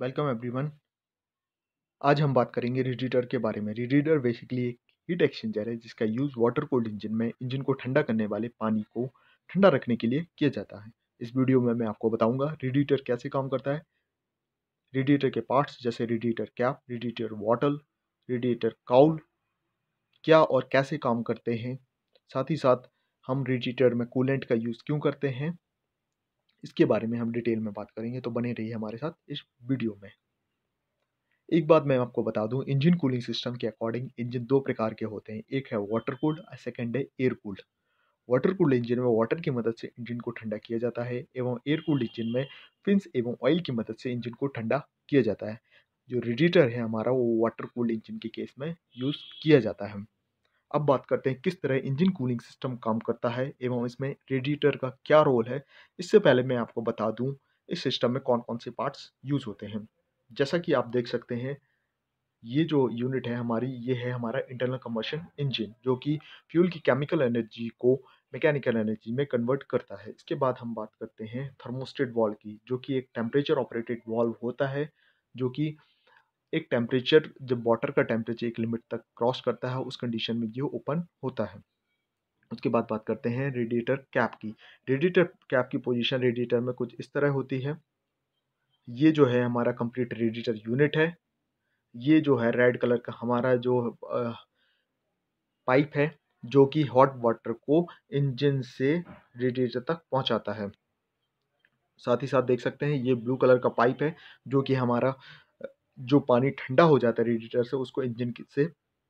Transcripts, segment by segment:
welcome everyone आज हम बात करेंगे रीडीटर के बारे में रीडीटर बेसिकली एक हीट एक्सचेंजर है जिसका यूज़ वाटर कोल्ड इंजन में इंजन को ठंडा करने वाले पानी को ठंडा रखने के लिए किया जाता है इस वीडियो में मैं आपको बताऊंगा रिडीटर कैसे काम करता है रिडीटर के पार्ट्स जैसे radiator cap radiator bottle radiator cowl क्या और कैसे काम करते हैं साथ ही साथ हम रिडीटर में कूलेंट का यूज़ क्यों करते हैं इसके बारे में हम डिटेल में बात करेंगे तो बने रहिए हमारे साथ इस वीडियो में एक बात मैं आपको बता दूं इंजन कूलिंग सिस्टम के अकॉर्डिंग इंजन दो प्रकार के होते हैं एक है वाटर कूल्ड और सेकेंड है air cooled water cooled engine में वाटर की मदद से इंजन को ठंडा किया जाता है एवं एयर कूल्ड इंजन में फिंस एवं ऑयल की मदद से इंजन को ठंडा किया जाता है जो रेडिएटर है हमारा वो वाटर कूल्ड इंजन के केस में यूज़ किया जाता है अब बात करते हैं किस तरह इंजन कूलिंग सिस्टम काम करता है एवं इसमें रेडिएटर का क्या रोल है इससे पहले मैं आपको बता दूं इस सिस्टम में कौन कौन से पार्ट्स यूज़ होते हैं जैसा कि आप देख सकते हैं ये जो यूनिट है हमारी ये है हमारा इंटरनल कमर्शन इंजन जो कि फ्यूल की केमिकल एनर्जी को मैकेनिकल एनर्जी में कन्वर्ट करता है इसके बाद हम बात करते हैं थर्मोस्टेट वॉल की जो कि एक टेम्परेचर ऑपरेटेड वॉल्व होता है जो कि एक टेम्परेचर जब वाटर का टेम्परेचर एक लिमिट तक क्रॉस करता है उस कंडीशन में ये ओपन होता है उसके बाद बात करते हैं रेडिएटर कैप की रेडिएटर कैप की पोजीशन रेडिएटर में कुछ इस तरह होती है ये जो है हमारा कंप्लीट रेडिएटर यूनिट है ये जो है रेड कलर का हमारा जो पाइप है जो कि हॉट वाटर को इंजन से रेडिएटर तक पहुंचाता है साथ ही साथ देख सकते हैं ये ब्लू कलर का पाइप है जो कि हमारा जो पानी ठंडा हो जाता है रेडिएटर से उसको इंजन से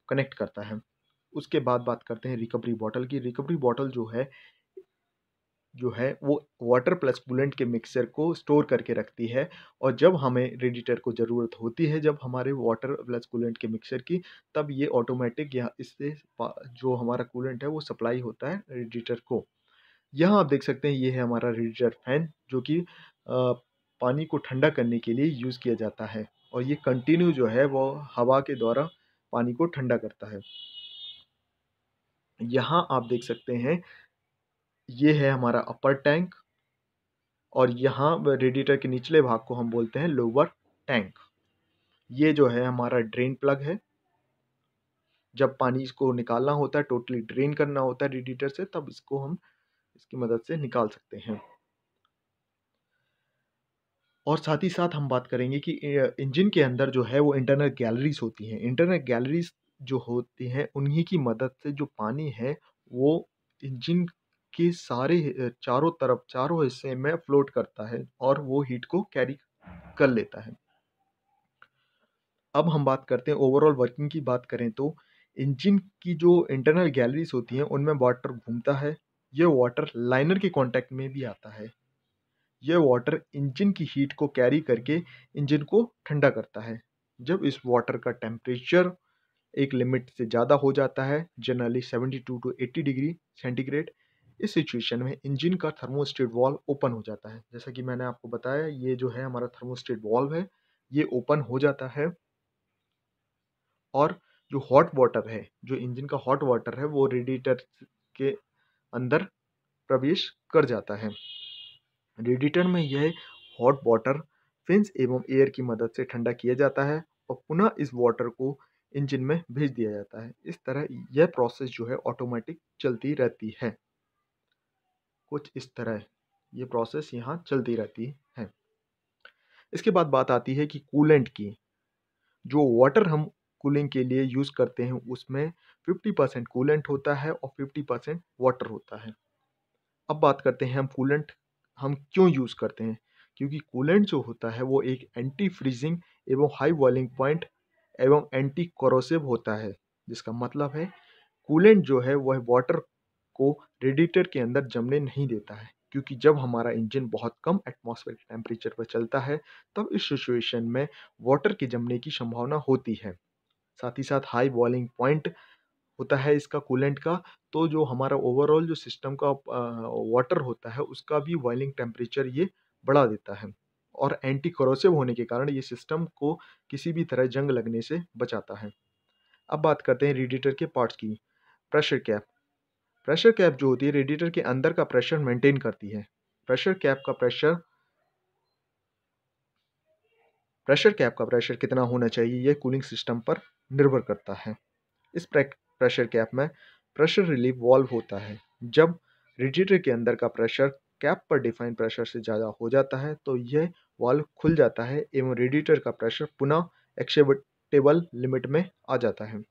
कनेक्ट करता है उसके बाद बात करते हैं रिकवरी बॉटल की रिकवरी बॉटल जो है जो है वो वाटर प्लस कूलेंट के मिक्सर को स्टोर करके रखती है और जब हमें रेडिएटर को ज़रूरत होती है जब हमारे वाटर प्लस कूलेंट के मिक्सर की तब ये ऑटोमेटिक या इससे जो हमारा कूलेंट है वो सप्लाई होता है रेडिएटर को यहाँ आप देख सकते हैं ये है हमारा रेडिएटर फैन जो कि पानी को ठंडा करने के लिए यूज़ किया जाता है और ये कंटिन्यू जो है वो हवा के द्वारा पानी को ठंडा करता है यहाँ आप देख सकते हैं ये है हमारा अपर टैंक और यहाँ रेडिएटर के निचले भाग को हम बोलते हैं लोअर टैंक ये जो है हमारा ड्रेन प्लग है जब पानी इसको निकालना होता है टोटली ड्रेन करना होता है रेडिएटर से तब इसको हम इसकी मदद से निकाल सकते हैं और साथ ही साथ हम बात करेंगे कि इंजन के अंदर जो है वो इंटरनल गैलरीज होती हैं इंटरनल गैलरीज जो होती हैं उन्हीं की मदद से जो पानी है वो इंजन के सारे चारों तरफ चारों हिस्से में फ्लोट करता है और वो हीट को कैरी कर लेता है अब हम बात करते हैं ओवरऑल वर्किंग की बात करें तो इंजन की जो इंटरनल गैलरीज होती हैं उनमें वाटर घूमता है यह वाटर लाइनर के कांटेक्ट में भी आता है यह वाटर इंजन की हीट को कैरी करके इंजन को ठंडा करता है जब इस वाटर का टेम्परेचर एक लिमिट से ज़्यादा हो जाता है जनरली 72 टू 80 डिग्री सेंटीग्रेड इस सिचुएशन में इंजन का थर्मोस्टेट वॉल्व ओपन हो जाता है जैसा कि मैंने आपको बताया ये जो है हमारा थर्मोस्टेट वॉल्व है ये ओपन हो जाता है और जो हॉट वाटर है जो इंजन का हॉट वाटर है वो रेडिएटर के अंदर प्रवेश कर जाता है रेडिटर में यह हॉट वाटर फिंस एवं एयर की मदद से ठंडा किया जाता है और पुनः इस वाटर को इंजन में भेज दिया जाता है इस तरह यह प्रोसेस जो है ऑटोमेटिक चलती रहती है कुछ इस तरह ये प्रोसेस यहाँ चलती रहती है इसके बाद बात आती है कि कूलेंट की जो वाटर हम कूलिंग के लिए यूज़ करते हैं उसमें 50 परसेंट कूलेंट होता है और 50 परसेंट वाटर होता है अब बात करते हैं हम कूलेंट हम क्यों यूज़ करते हैं क्योंकि कूलेंट जो होता है वो एक एंटी फ्रीजिंग एवं हाई बॉइलिंग पॉइंट एवं एंटी क्रोसिव होता है जिसका मतलब है कूलेंट जो है वह वाटर को रेडिएटर के अंदर जमने नहीं देता है क्योंकि जब हमारा इंजन बहुत कम एटमॉस्फेरिक टेम्परेचर पर चलता है तब इस सिचुएशन में वाटर के जमने की संभावना होती है साथ ही साथ हाई बॉइलिंग पॉइंट होता है इसका कूलेंट का तो जो हमारा ओवरऑल जो सिस्टम का वाटर होता है उसका भी बॉइलिंग टेम्परेचर ये बढ़ा देता है और एंटी करोसिव होने के कारण ये सिस्टम को किसी भी तरह जंग लगने से बचाता है अब बात करते हैं रेडिएटर के पार्ट्स की प्रेशर कैप प्रेशर कैप जो होती है रेडिएटर के अंदर का प्रेशर मेंटेन करती है प्रेशर कैप का प्रेशर प्रेशर कैप का प्रेशर कितना होना चाहिए यह कूलिंग सिस्टम पर निर्भर करता है इस प्रेशर कैप में प्रेशर रिलीफ वॉल्व होता है जब रिजिटर के अंदर का प्रेशर कैप पर डिफाइन प्रेशर से ज़्यादा हो जाता है तो यह वॉल्व खुल जाता है एवं रेडिएटर का प्रेशर पुनः एक्सेबल लिमिट में आ जाता है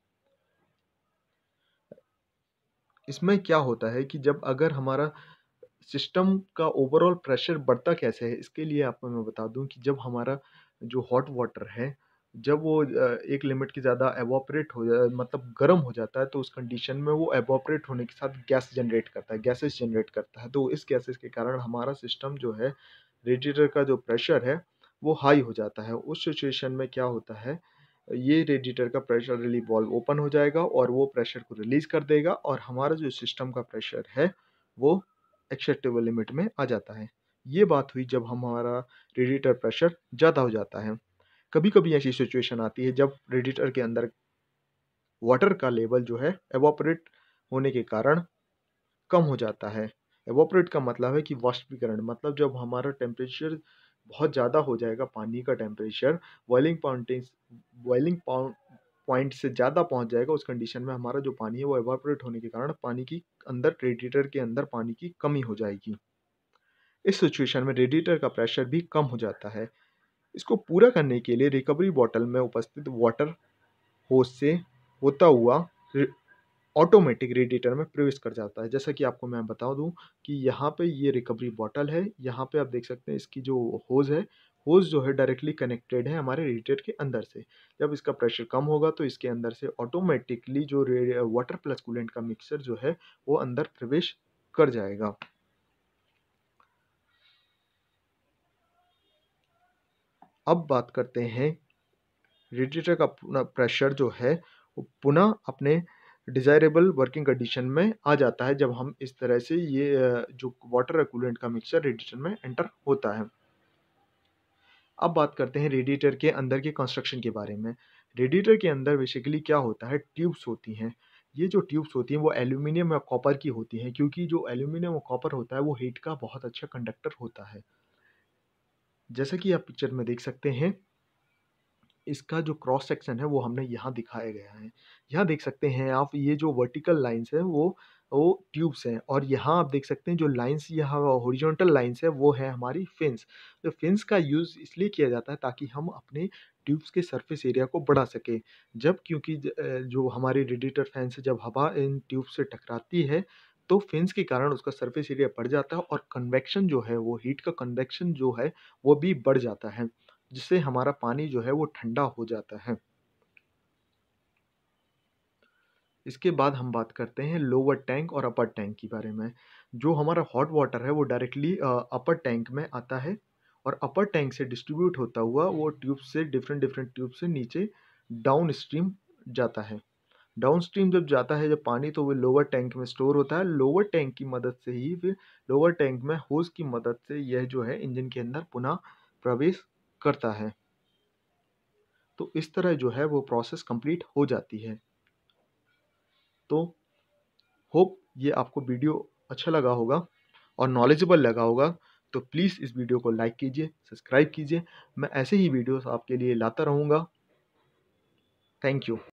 इसमें क्या होता है कि जब अगर हमारा सिस्टम का ओवरऑल प्रेशर बढ़ता कैसे है इसके लिए आपको मैं बता दूं कि जब हमारा जो हॉट वाटर है जब वो एक लिमिट की ज़्यादा एवोपरेट हो जाए मतलब गर्म हो जाता है तो उस कंडीशन में वो एवोपरेट होने के साथ गैस जनरेट करता है गैसेस जनरेट करता है तो इस गैसेस के कारण हमारा सिस्टम जो है रेडिएटर का जो प्रेशर है वो हाई हो जाता है उस सिचुएशन में क्या होता है ये रेडिएटर का प्रेशर रिलीफ वॉल्व ओपन हो जाएगा और वो प्रेशर को रिलीज़ कर देगा और हमारा जो सिस्टम का प्रेशर है वो एक्सेप्टेबल लिमिट में आ जाता है ये बात हुई जब हमारा रेडिएटर प्रेशर ज़्यादा हो जाता है कभी कभी ऐसी सिचुएशन आती है जब रेडिटर के अंदर वाटर का लेवल जो है एवोपरेट होने के कारण कम हो जाता है एवोपरेट का मतलब है कि वाष्पीकरण मतलब जब हमारा टेम्परेचर बहुत ज़्यादा हो जाएगा पानी का temperature boiling point boiling point से ज़्यादा पहुंच जाएगा उस कंडीशन में हमारा जो पानी है वो एवोपरेट होने के कारण पानी की अंदर रेडिएटर के अंदर पानी की कमी हो जाएगी इस सिचुएशन में रेडिएटर का प्रेशर भी कम हो जाता है इसको पूरा करने के लिए रिकवरी बॉटल में उपस्थित वाटर होस से होता हुआ ऑटोमेटिक रेडिएटर में प्रवेश कर जाता है जैसा कि आपको मैं बता दूं कि यहाँ पे ये रिकवरी बॉटल है यहाँ पे आप देख सकते हैं इसकी जो होज़ है होज़ जो है डायरेक्टली कनेक्टेड है हमारे रेडिएटर के अंदर से जब इसका प्रेशर कम होगा तो इसके अंदर से ऑटोमेटिकली जो वाटर प्लस कूलेंट का मिक्सर जो है वो अंदर प्रवेश कर जाएगा अब बात करते हैं रेडिएटर का पुनः प्रेशर जो है वो पुनः अपने डिज़ायरेबल वर्किंग कंडीशन में आ जाता है जब हम इस तरह से ये जो वाटर कूलेंट का मिक्सचर रेडिएटर में एंटर होता है अब बात करते हैं रेडिएटर के अंदर के कंस्ट्रक्शन के बारे में रेडिएटर के अंदर बेसिकली क्या होता है ट्यूब्स होती हैं ये जो ट्यूब्स होती हैं वो एल्यूमिनियम या कॉपर की होती हैं क्योंकि जो एल्यूमिनियम और कॉपर होता है वो हीट का बहुत अच्छा कंडक्टर होता है जैसा कि आप पिक्चर में देख सकते हैं इसका जो क्रॉस सेक्शन है वो हमने यहाँ दिखाया गया है यहाँ देख सकते हैं आप ये जो वर्टिकल लाइंस हैं वो वो ट्यूब्स हैं और यहाँ आप देख सकते हैं जो लाइंस यहाँ हॉरिजॉन्टल लाइंस है वो है हमारी फिंस तो फिंस का यूज़ इसलिए किया जाता है ताकि हम अपने ट्यूब्स के सरफेस एरिया को बढ़ा सकें जब क्योंकि जो हमारे रेडिएटर फैंस जब हवा इन ट्यूब से टकराती है तो फिंस के कारण उसका सरफेस एरिया बढ़ जाता है और कन्वेक्शन जो है वो हीट का कन्वेक्शन जो है वो भी बढ़ जाता है जिससे हमारा पानी जो है वो ठंडा हो जाता है इसके बाद हम बात करते हैं लोअर टैंक और अपर टैंक के बारे में जो हमारा हॉट वाटर है वो डायरेक्टली अपर टैंक में आता है और अपर टैंक से डिस्ट्रीब्यूट होता हुआ वो ट्यूब से डिफरेंट डिफरेंट ट्यूब से नीचे डाउन स्ट्रीम जाता है डाउन स्ट्रीम जब जाता है जब पानी तो वह लोअर टैंक में स्टोर होता है लोअर टैंक की मदद से ही फिर लोअर टैंक में होज़ की मदद से यह जो है इंजन के अंदर पुनः प्रवेश करता है तो इस तरह जो है वो प्रोसेस कंप्लीट हो जाती है तो होप ये आपको वीडियो अच्छा लगा होगा और नॉलेजेबल लगा होगा तो प्लीज़ इस वीडियो को लाइक कीजिए सब्सक्राइब कीजिए मैं ऐसे ही वीडियोस आपके लिए लाता रहूँगा थैंक यू